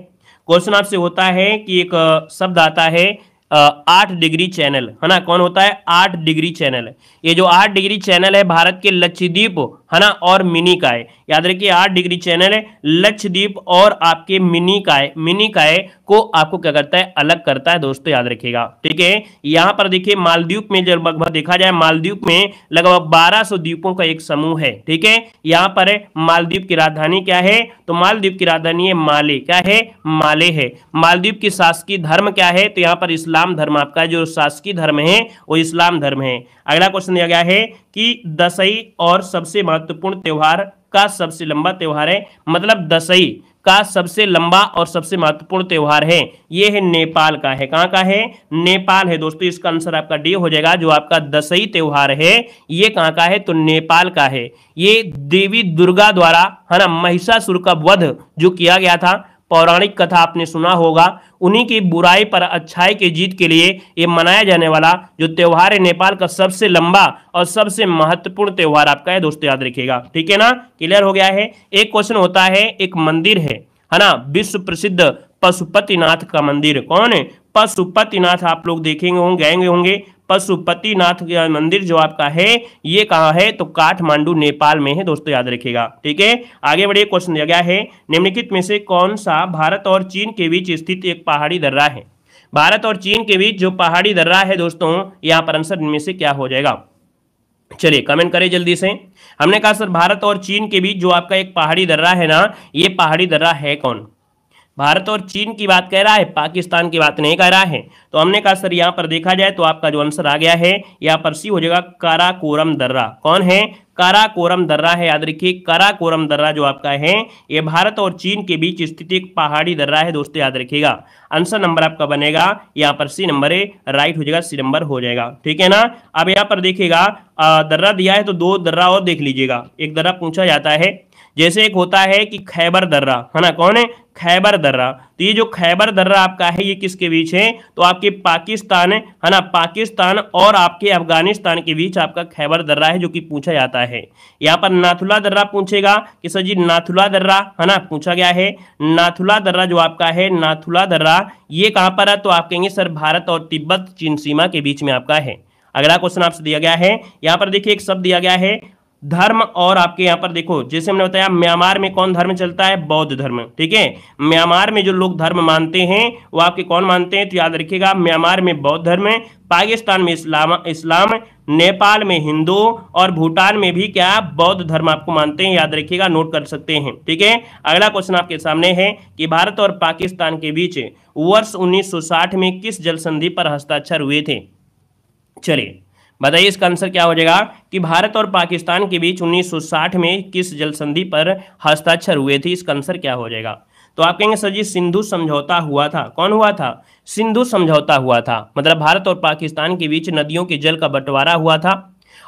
क्वेश्चन आपसे होता है कि एक शब्द आता है आठ डिग्री चैनल है ना कौन होता है आठ डिग्री चैनल है ये जो आठ डिग्री चैनल है भारत के लक्षद्वीप है ना और मिनी का है याद रखिए आठ डिग्री चैनल है लक्षद्वीप और आपके मिनी काय मिनी काय को आपको क्या करता है अलग करता है दोस्तों याद रखिएगा ठीक है यहां पर देखिए मालदीव में जब लगभग देखा जाए मालदीव में लगभग सौ द्वीपों का एक समूह है ठीक है यहाँ पर मालदीव की राजधानी क्या है तो मालदीव की राजधानी है माले क्या है माले है मालदीव की शासकीय धर्म क्या है तो यहां पर इस्लाम इस्लाम धर्म आपका जो शासकीय धर्म है वो इस्लाम धर्म है अगला क्वेश्चन दिया गया है कि दसई और सबसे महत्वपूर्ण त्यौहार का सबसे लंबा त्यौहार है मतलब दसई का सबसे लंबा और सबसे महत्वपूर्ण त्यौहार है ये है नेपाल का है कहाँ का है नेपाल है दोस्तों इसका आंसर आपका डी हो जाएगा जो आपका दसई त्यौहार है ये कहाँ का है तो नेपाल का है ये देवी दुर्गा द्वारा है ना महिषासुर का वध जो किया गया था पौराणिक कथा आपने सुना होगा उन्हीं की बुराई पर अच्छाई की जीत के लिए ये मनाया जाने वाला जो त्यौहार है नेपाल का सबसे लंबा और सबसे महत्वपूर्ण त्यौहार आपका है दोस्तों याद रखिएगा ठीक है ना क्लियर हो गया है एक क्वेश्चन होता है एक मंदिर है है ना विश्व प्रसिद्ध पशुपतिनाथ का मंदिर कौन है पशुपतिनाथ आप लोग देखेंगे होंगे गएंगे होंगे पशुपतिनाथ मंदिर जो आपका है ये कहाँ है तो काठमांडू नेपाल में है दोस्तों याद रखिएगा ठीक है आगे बढ़िए क्वेश्चन दिया गया है निम्नलिखित में से कौन सा भारत और चीन के बीच स्थित एक पहाड़ी दर्रा है भारत और चीन के बीच जो पहाड़ी दर्रा है दोस्तों यहाँ पर आंसर इनमें से क्या हो जाएगा चलिए कमेंट करें जल्दी से हमने कहा सर भारत और चीन के बीच जो आपका एक पहाड़ी दर्रा है ना ये पहाड़ी दर्रा है कौन भारत और चीन की बात कह रहा है पाकिस्तान की बात नहीं कह रहा है तो हमने कहा सर यहाँ पर देखा जाए तो आपका जो आंसर आ गया है यहाँ पर सी हो जाएगा काराकोरम दर्रा कौन है काराकोरम दर्रा है याद रखिए काराकोरम दर्रा जो आपका है ये भारत और चीन के बीच स्थित एक पहाड़ी दर्रा है दोस्तों याद रखिएगा आंसर नंबर आपका बनेगा यहाँ पर सी नंबर है राइट हो जाएगा सी नंबर हो जाएगा ठीक है ना अब यहाँ पर देखिएगा दर्रा दिया है तो दो दर्रा और देख लीजिएगा एक दर्रा पूछा जाता है जैसे एक होता है कि खैबर दर्रा है ना कौन है खैबर दर्रा तो ये जो खैबर दर्रा आपका है ये किसके बीच है तो आपके पाकिस्तान है ना पाकिस्तान और आपके अफगानिस्तान के बीच आपका खैबर दर्रा है जो कि पूछा जाता है यहाँ पर नाथुला दर्रा पूछेगा कि सर जी नाथुला दर्रा है ना पूछा गया है नाथुला दर्रा जो आपका है नाथुला दर्रा ये कहाँ पर है तो आप कहेंगे सर भारत और तिब्बत चीन सीमा के बीच में आपका है अगला क्वेश्चन आपसे दिया गया है यहाँ पर देखिए एक शब्द दिया गया है धर्म और आपके यहां पर देखो जैसे हमने बताया म्यांमार में कौन धर्म चलता है बौद्ध धर्म ठीक है म्यांमार में जो लोग धर्म मानते हैं वो आपके कौन मानते हैं तो याद रखिएगा म्यांमार में बौद्ध धर्म है पाकिस्तान में इस्लाम इस्लाम नेपाल में हिंदू और भूटान में भी क्या बौद्ध धर्म आपको मानते हैं याद रखिएगा नोट कर सकते हैं ठीक है अगला क्वेश्चन आपके सामने है कि भारत और पाकिस्तान के बीच वर्ष उन्नीस में किस जल संधि पर हस्ताक्षर हुए थे चलिए बताइए इसका आंसर क्या हो जाएगा कि भारत और पाकिस्तान के बीच 1960 में किस जल संधि पर हस्ताक्षर हुए थे इसका आंसर क्या हो जाएगा तो आप कहेंगे सर जी सिंधु समझौता हुआ था कौन हुआ था सिंधु समझौता हुआ था मतलब भारत और पाकिस्तान के बीच नदियों के जल का बंटवारा हुआ था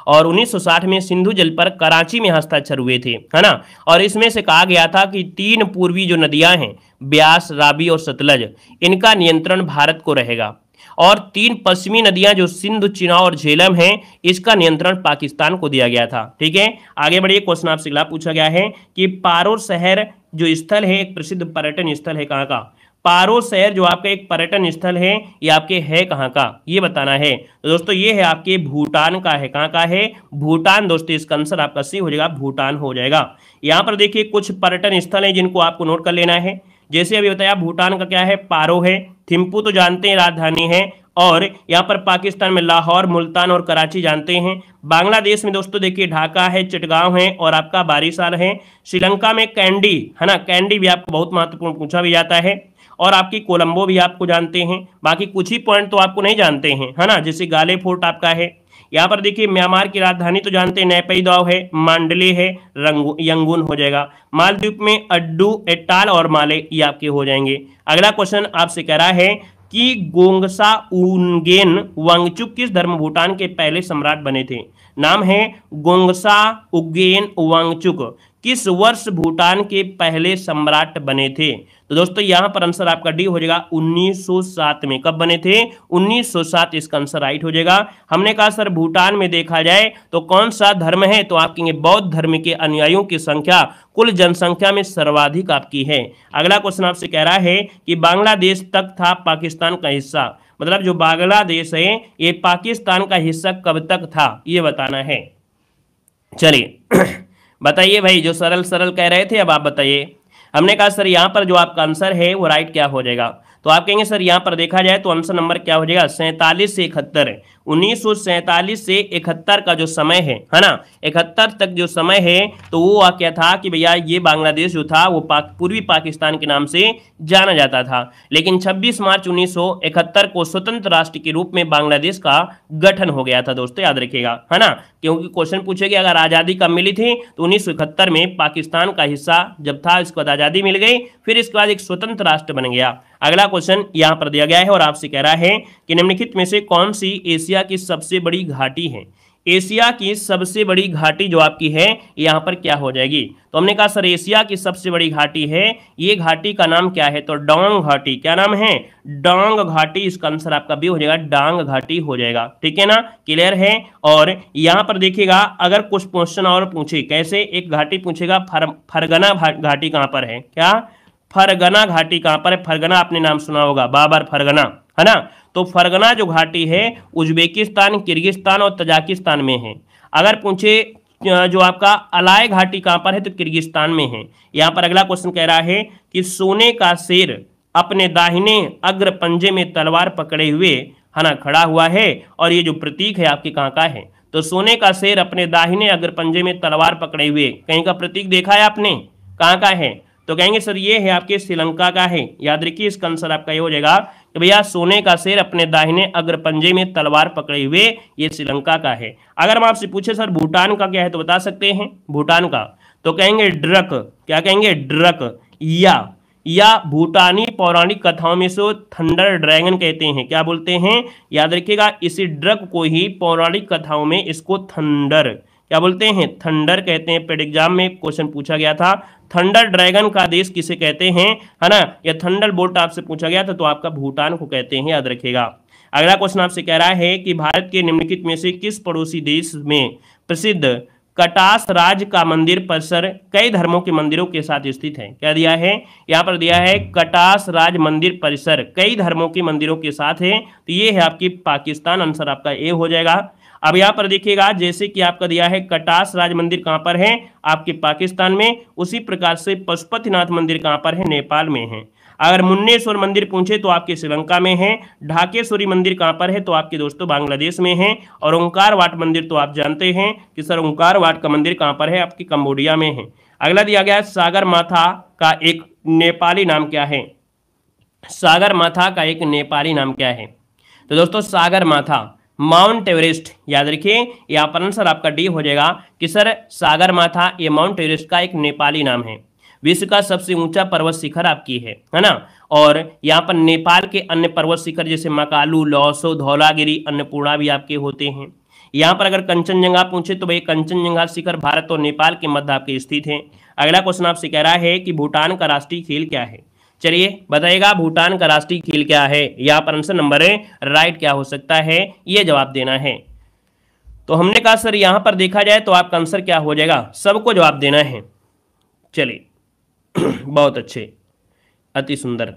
और 1960 में सिंधु जल पर कराची में हस्ताक्षर हुए थे है ना और इसमें से कहा गया था कि तीन पूर्वी जो नदियां हैं ब्यास राबी और सतलज इनका नियंत्रण भारत को रहेगा और तीन पश्चिमी नदियां जो सिंधु चिनाव और झेलम हैं इसका नियंत्रण पाकिस्तान को दिया गया था ठीक है आगे बढ़िए क्वेश्चन आपसे अगला पूछा गया है कि पारो शहर जो स्थल है एक प्रसिद्ध पर्यटन स्थल है कहाँ का पारो शहर जो आपका एक पर्यटन स्थल है ये आपके है कहाँ का ये बताना है तो दोस्तों ये है आपके भूटान का है कहाँ का है भूटान दोस्तों इसका आंसर आपका सी हो जाएगा भूटान हो जाएगा यहाँ पर देखिए कुछ पर्यटन स्थल हैं जिनको आपको नोट कर लेना है जैसे अभी बताया भूटान का क्या है पारो है थिम्पू तो जानते हैं राजधानी है और यहाँ पर पाकिस्तान में लाहौर मुल्तान और कराची जानते हैं बांग्लादेश में दोस्तों देखिए ढाका है चिटगांव है और आपका बारिशाल है श्रीलंका में कैंडी है ना कैंडी भी आपको बहुत महत्वपूर्ण पूछा भी जाता है और आपकी कोलंबो भी आपको जानते हैं बाकी कुछ ही पॉइंट तो आपको नहीं जानते हैं है ना जैसे गाले फोर्ट आपका है यहाँ पर देखिए म्यांमार की राजधानी तो जानते हैं दाव है मांडले है यंगून हो जाएगा मालदीप में अड्डू एटाल और माले ये आपके हो जाएंगे अगला क्वेश्चन आपसे कह रहा है कि गोंगसा उंगेन वांगचुक किस धर्म भूटान के पहले सम्राट बने थे नाम है गोंगसा उगेन वंगचुक किस वर्ष भूटान के पहले सम्राट बने थे तो दोस्तों यहां पर आंसर आपका डी हो जाएगा 1907 में कब बने थे 1907 इसका आंसर राइट हो जाएगा हमने कहा सर भूटान में देखा जाए तो कौन सा धर्म है तो आप कहेंगे बौद्ध धर्म के अनुयायियों की संख्या कुल जनसंख्या में सर्वाधिक आपकी है अगला क्वेश्चन आपसे कह रहा है कि बांग्लादेश तक था पाकिस्तान का हिस्सा मतलब जो बांग्लादेश है ये पाकिस्तान का हिस्सा कब तक था ये बताना है चलिए *clears throat* बताइए भाई जो सरल सरल कह रहे थे अब आप बताइए हमने कहा सर यहाँ पर जो आपका आंसर है वो राइट क्या हो जाएगा तो आप कहेंगे सर यहाँ पर देखा जाए तो आंसर नंबर क्या हो जाएगा सैंतालीस से इकहत्तर उन्नीस से इकहत्तर का जो समय है है ना इकहत्तर तक जो समय है तो वो क्या था कि भैया ये बांग्लादेश जो था वो पाक, पूर्वी पाकिस्तान के नाम से जाना जाता था लेकिन 26 मार्च 1971 को स्वतंत्र राष्ट्र के रूप में बांग्लादेश का गठन हो गया था दोस्तों याद रखिएगा है ना क्योंकि क्वेश्चन पूछे कि अगर आज़ादी कब मिली थी तो उन्नीस में पाकिस्तान का हिस्सा जब था इसके बाद आज़ादी मिल गई फिर इसके बाद एक स्वतंत्र राष्ट्र बन गया अगला क्वेश्चन यहां पर दिया गया है और आपसे कह रहा है कि निम्नलिखित में से कौन सी एशिया एशिया की सबसे बड़ी घाटी है एशिया की सबसे बड़ी घाटी जो आपकी है यहाँ पर क्या हो जाएगी तो हमने कहा सर एशिया की सबसे बड़ी घाटी है ये घाटी का नाम क्या है तो डोंग घाटी क्या नाम है डोंग घाटी इसका आंसर आपका भी हो जाएगा डांग घाटी हो जाएगा ठीक है ना क्लियर है और यहाँ पर देखिएगा अगर कुछ क्वेश्चन और पूछे कैसे एक घाटी पूछेगा फर, फरगना घाटी कहाँ पर है क्या फरगना घाटी कहाँ पर है फरगना आपने नाम सुना होगा बाबर फरगना है ना तो फरगना जो घाटी है उज्बेकिस्तान किर्गिस्तान और तजाकिस्तान में है अगर पूछे जो आपका अलाय घाटी कहाँ पर है तो किर्गिस्तान में है यहाँ पर अगला क्वेश्चन कह रहा है कि सोने का शेर अपने दाहिने अग्र पंजे में तलवार पकड़े हुए हना खड़ा हुआ है और ये जो प्रतीक है आपके कहाँ का है तो सोने का शेर अपने दाहिने अग्र पंजे में तलवार पकड़े हुए कहीं का प्रतीक देखा है आपने कहाँ का है तो कहेंगे सर ये है आपके श्रीलंका का है याद रखिए इसका आंसर आपका ये हो जाएगा कि भैया सोने का शेर अपने दाहिने अग्र पंजे में तलवार पकड़े हुए ये श्रीलंका का है अगर हम आपसे पूछे सर भूटान का क्या है तो बता सकते हैं भूटान का तो कहेंगे ड्रक क्या कहेंगे ड्रक या या भूटानी पौराणिक कथाओं में से थंडर ड्रैगन कहते हैं क्या बोलते हैं याद रखिएगा इसी ड्रग को ही पौराणिक कथाओं में इसको थंडर क्या बोलते हैं थंडर कहते हैं पेड एग्जाम में क्वेश्चन पूछा गया था थंडर ड्रैगन का देश किसे कहते हैं है ना या थंडर बोल्ट आपसे पूछा गया था तो आपका भूटान को कहते हैं याद रखेगा अगला क्वेश्चन आपसे कह रहा है कि भारत के निम्नलिखित में से किस पड़ोसी देश में प्रसिद्ध कटास राज का मंदिर परिसर कई धर्मों के मंदिरों के साथ स्थित है क्या दिया है यहाँ पर दिया है कटास राज मंदिर परिसर कई धर्मों के मंदिरों के साथ है तो ये है आपकी पाकिस्तान आंसर आपका ए हो जाएगा अब यहाँ पर देखिएगा जैसे कि आपका दिया है कटास राज मंदिर कहाँ पर है आपके पाकिस्तान में उसी प्रकार से पशुपतिनाथ मंदिर कहाँ पर है नेपाल में है अगर मुन्नेश्वर मंदिर पूछे तो आपके श्रीलंका में है ढाकेश्वरी मंदिर कहाँ पर है तो आपके दोस्तों बांग्लादेश में है और ओंकार वाट मंदिर तो आप जानते हैं कि सर ओंकार वाट का मंदिर कहाँ पर है आपके कंबोडिया में है अगला दिया गया है सागर माथा का एक नेपाली नाम क्या है सागर माथा का एक नेपाली नाम क्या है तो दोस्तों सागर माथा माउंट एवरेस्ट याद रखिए यहाँ पर आंसर आपका डी हो जाएगा कि सर सागर माथा ये माउंट एवरेस्ट का एक नेपाली नाम है विश्व का सबसे ऊंचा पर्वत शिखर आपकी है है ना और यहाँ पर नेपाल के अन्य पर्वत शिखर जैसे मकालू लौसो धौलागिरी अन्नपूर्णा भी आपके होते हैं यहाँ पर अगर कंचनजंगा पूछे तो भाई कंचनजंगा शिखर भारत और नेपाल के मध्य आपके स्थित है अगला क्वेश्चन आपसे कह रहा है कि भूटान का राष्ट्रीय खेल क्या है चलिए बताइएगा भूटान का राष्ट्रीय खेल क्या है यहाँ पर आंसर नंबर राइट क्या हो सकता है ये जवाब देना है तो हमने कहा सर यहां पर देखा जाए तो आपका आंसर क्या हो जाएगा सबको जवाब देना है चलिए *clears throat* बहुत अच्छे अति सुंदर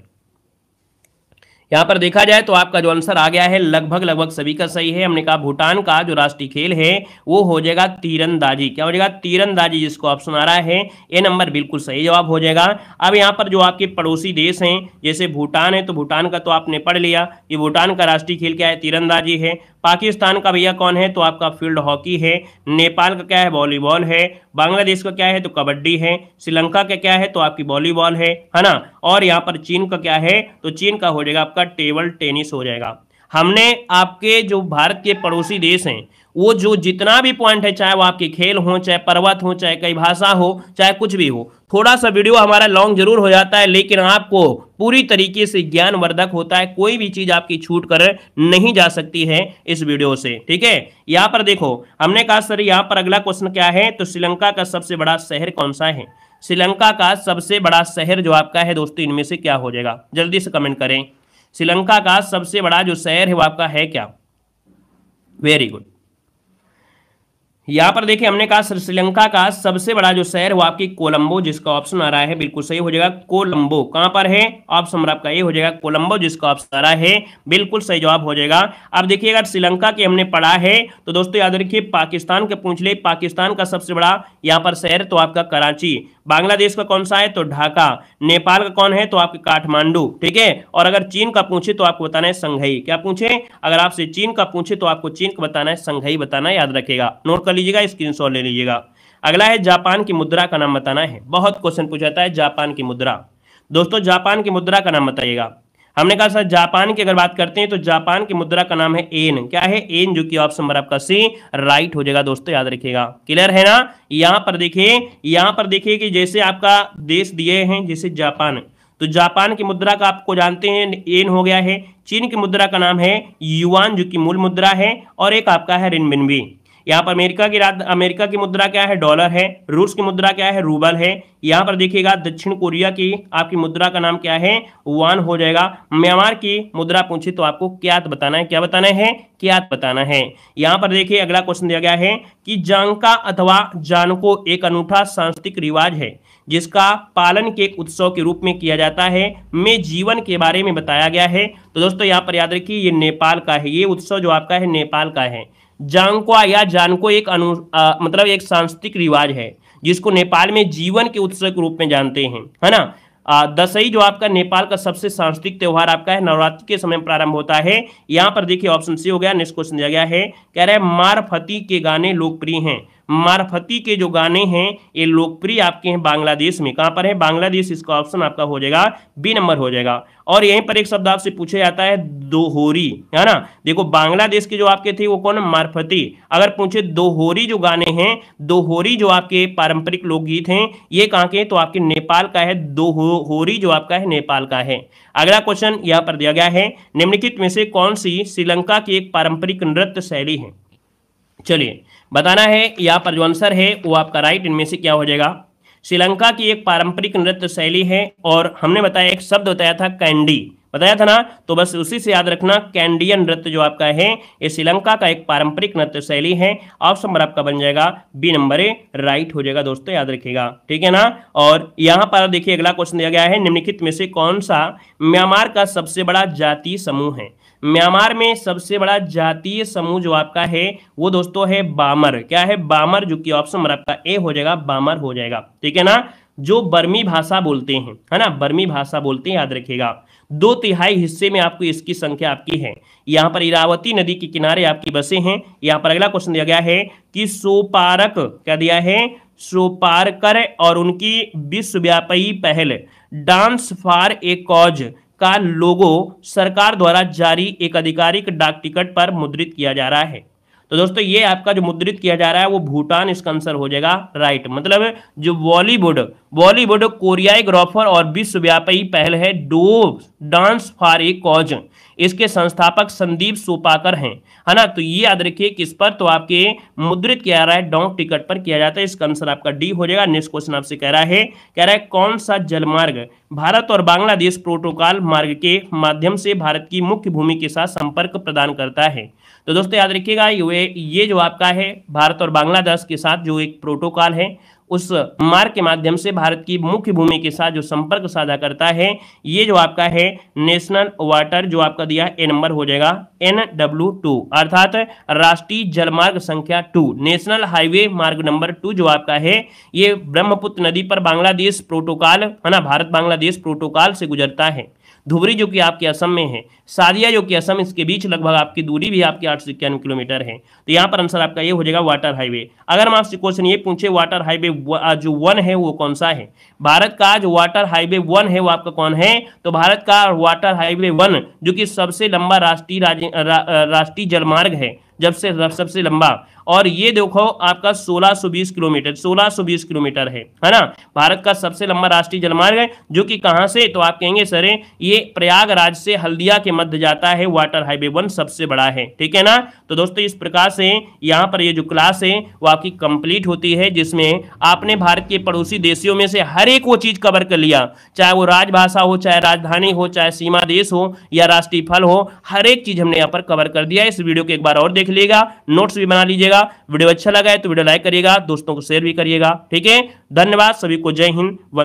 यहाँ पर देखा जाए तो आपका जो आंसर आ गया है लगभग लगभग सभी का सही है हमने कहा भूटान का जो राष्ट्रीय खेल है वो हो जाएगा तीरंदाजी क्या हो जाएगा तीरंदाजी जिसको आप सुना रहा है ए नंबर बिल्कुल सही जवाब हो जाएगा अब यहाँ पर जो आपके पड़ोसी देश हैं जैसे भूटान है तो भूटान का तो आपने पढ़ लिया कि भूटान का राष्ट्रीय खेल क्या है तीरंदाजी है पाकिस्तान का भैया कौन है तो आपका फील्ड हॉकी है नेपाल का क्या है वॉलीबॉल है बांग्लादेश का क्या है तो कबड्डी है श्रीलंका का क्या है तो आपकी वॉलीबॉल है है ना और यहाँ पर चीन का क्या है तो चीन का हो जाएगा आपका टेबल टेनिस हो जाएगा हमने आपके जो भारत के पड़ोसी देश हैं वो जो जितना भी पॉइंट है चाहे वो आपके खेल हो चाहे पर्वत हो चाहे कई भाषा हो चाहे कुछ भी हो थोड़ा सा वीडियो हमारा लॉन्ग जरूर हो जाता है लेकिन आपको पूरी तरीके से ज्ञानवर्धक होता है कोई भी चीज आपकी छूट कर नहीं जा सकती है इस वीडियो से ठीक है यहां पर देखो हमने कहा सर यहां पर अगला क्वेश्चन क्या है तो श्रीलंका का सबसे बड़ा शहर कौन सा है श्रीलंका का सबसे बड़ा शहर जो आपका है दोस्तों इनमें से क्या हो जाएगा जल्दी से कमेंट करें श्रीलंका का सबसे बड़ा जो शहर है वो आपका है क्या वेरी गुड यहां पर देखिए हमने कहा श्रीलंका का सबसे बड़ा जो शहर वो आपकी कोलंबो जिसका ऑप्शन आ रहा है बिल्कुल सही हो जाएगा कोलंबो कहां पर है ऑप्शन नंबर आपका ये हो जाएगा कोलंबो जिसका ऑप्शन आ रहा है बिल्कुल सही जवाब हो जाएगा अब देखिए अगर श्रीलंका की हमने पढ़ा है तो दोस्तों याद रखिए पाकिस्तान के पूछ ले पाकिस्तान का सबसे बड़ा यहाँ पर शहर तो आपका कराची बांग्लादेश का कौन सा है तो ढाका नेपाल का कौन है तो आपके काठमांडू ठीक है और अगर चीन का पूछे तो आपको बताना है संघई क्या पूछे अगर आपसे चीन का पूछे तो आपको चीन का बताना है संघई बताना याद रखेगा नोट कर लीजिएगा स्क्रीनशॉट ले लीजिएगा अगला है जापान की मुद्रा का नाम बताना है बहुत क्वेश्चन पूछा जाता है जापान की मुद्रा दोस्तों जापान की मुद्रा का नाम बताइएगा हमने कहा सर जापान की अगर बात करते हैं तो जापान की मुद्रा का नाम है एन क्या है एन जो कि ऑप्शन नंबर आपका सी राइट हो जाएगा दोस्तों याद रखिएगा क्लियर है ना यहां पर देखिए यहां पर देखिए कि जैसे आपका देश दिए हैं जैसे जापान तो जापान की मुद्रा का आपको जानते हैं एन हो गया है चीन की मुद्रा का नाम है युवान जो की मूल मुद्रा है और एक आपका है रिनबिनबी यहाँ पर अमेरिका की राज अमेरिका की मुद्रा क्या है डॉलर है रूस की मुद्रा क्या है रूबल है यहाँ पर देखिएगा दक्षिण कोरिया की आपकी मुद्रा का नाम क्या है वान हो जाएगा म्यांमार की मुद्रा पूछी तो आपको क्या बताना है क्या बताना है क्या बताना है यहाँ पर देखिए अगला क्वेश्चन दिया गया है कि जांका अथवा जानको एक अनूठा सांस्कृतिक रिवाज है जिसका पालन के एक उत्सव के रूप में किया जाता है में जीवन के बारे में बताया गया है तो दोस्तों यहाँ पर याद रखिए ये नेपाल का है ये उत्सव जो आपका है नेपाल का है जांगक्वा या जानको एक अनु आ, मतलब एक सांस्कृतिक रिवाज है जिसको नेपाल में जीवन के उत्सव के रूप में जानते हैं है ना दसई जो आपका नेपाल का सबसे सांस्कृतिक त्यौहार आपका है नवरात्रि के समय प्रारंभ होता है यहाँ पर देखिए ऑप्शन सी हो गया नेक्स्ट क्वेश्चन दिया गया है कह रहा है मारफती के गाने लोकप्रिय हैं मारफती के जो गाने हैं ये लोकप्रिय आपके हैं बांग्लादेश में कहां पर है बांग्लादेश इसका ऑप्शन आपका हो जाएगा बी नंबर हो जाएगा और यहीं पर एक शब्द आपसे पूछा जाता है दोहोरी है ना देखो बांग्लादेश के जो आपके थे वो कौन मारफती अगर पूछे दोहोरी जो गाने हैं दोहोरी जो आपके पारंपरिक लोकगीत हैं ये कहाँ के तो आपके नेपाल का है दोहोरी जो आपका है नेपाल का है अगला क्वेश्चन यहाँ पर दिया गया है निम्नलिखित में से कौन सी श्रीलंका की एक पारंपरिक नृत्य शैली है चलिए बताना है यहाँ पर जो आंसर है वो आपका राइट इनमें से क्या हो जाएगा श्रीलंका की एक पारंपरिक नृत्य शैली है और हमने बताया एक शब्द बताया था कैंडी बताया था ना तो बस उसी से याद रखना कैंडियन नृत्य जो आपका है ये श्रीलंका का एक पारंपरिक नृत्य शैली है ऑप्शन नंबर आपका बन जाएगा बी नंबर राइट हो जाएगा दोस्तों याद रखिएगा ठीक है ना और यहाँ पर देखिए अगला क्वेश्चन दिया गया है निम्नलिखित में से कौन सा म्यांमार का सबसे बड़ा जातीय समूह है म्यांमार में सबसे बड़ा जातीय समूह जो आपका है वो दोस्तों है बामर क्या है बामर जो कि ऑप्शन नंबर आपका ए हो जाएगा बामर हो जाएगा ठीक है ना जो बर्मी भाषा बोलते हैं है ना बर्मी भाषा बोलते हैं याद रखिएगा दो तिहाई हिस्से में आपको इसकी संख्या आपकी है यहाँ पर इरावती नदी के किनारे आपकी बसे हैं यहाँ पर अगला क्वेश्चन दिया गया है कि सोपारक क्या दिया है सोपारकर और उनकी विश्वव्यापी पहल डांस फॉर ए कॉज का लोगो सरकार द्वारा जारी एक आधिकारिक डाक टिकट पर मुद्रित किया जा रहा है तो दोस्तों ये आपका जो मुद्रित किया जा रहा है वो भूटान इसका आंसर हो जाएगा राइट मतलब जो बॉलीवुड बॉलीवुड कोरियाई ग्रॉफर और विश्वव्यापी पहल है do dance for a cause इसके संस्थापक संदीप सोपाकर हैं है ना तो ये याद रखिए किस पर तो आपके मुद्रित किया रहा है डोंक टिकट पर किया जाता है इसका आंसर आपका डी हो जाएगा नेक्स्ट क्वेश्चन आपसे कह रहा है कह रहा है कौन सा जलमार्ग भारत और बांग्लादेश प्रोटोकॉल मार्ग के माध्यम से भारत की मुख्य भूमि के साथ संपर्क प्रदान करता है तो दोस्तों याद रखिएगा ये ये जो आपका है भारत और बांग्लादेश के साथ जो एक प्रोटोकॉल है उस मार्ग के माध्यम से भारत की मुख्य भूमि के साथ जो संपर्क साझा करता है ये जो आपका है नेशनल वाटर जो आपका दिया ए नंबर हो जाएगा एन डब्ल्यू टू अर्थात राष्ट्रीय जलमार्ग संख्या टू नेशनल हाईवे मार्ग नंबर टू जो आपका है ये ब्रह्मपुत्र नदी पर बांग्लादेश प्रोटोकॉल है ना भारत बांग्लादेश प्रोटोकॉल से गुजरता है धुबरी जो कि आपके असम में है सादिया जो कि असम इसके बीच लगभग आपकी दूरी भी आपकी आठ सौ इक्यानवे किलोमीटर है तो यहाँ पर आंसर आपका ये हो जाएगा वाटर हाईवे अगर हम आपसे क्वेश्चन ये पूछे वाटर हाईवे जो वन है वो कौन सा है भारत का जो वाटर हाईवे वन है वो आपका कौन है तो भारत का वाटर हाईवे वन जो कि सबसे लंबा राष्ट्रीय राष्ट्रीय जलमार्ग है जब से सबसे लंबा और ये देखो आपका 1620 किलोमीटर 1620 किलोमीटर है है ना भारत का सबसे लंबा राष्ट्रीय जलमार्ग है जो कि कहाँ से तो आप कहेंगे सर ये प्रयागराज से हल्दिया के मध्य जाता है वाटर हाईवे वन सबसे बड़ा है ठीक है ना तो दोस्तों इस प्रकार से यहाँ पर ये जो क्लास है वो आपकी कंप्लीट होती है जिसमें आपने भारत के पड़ोसी देशों में से हर एक वो चीज कवर कर लिया चाहे वो राजभाषा हो चाहे राजधानी हो चाहे सीमा देश हो या राष्ट्रीय फल हो हर एक चीज हमने यहाँ पर कवर कर दिया इस वीडियो को एक बार और देख लीजिएगा नोट्स भी बना लीजिएगा वीडियो अच्छा लगा है तो वीडियो लाइक करिएगा दोस्तों को शेयर भी करिएगा ठीक है धन्यवाद सभी को जय हिंद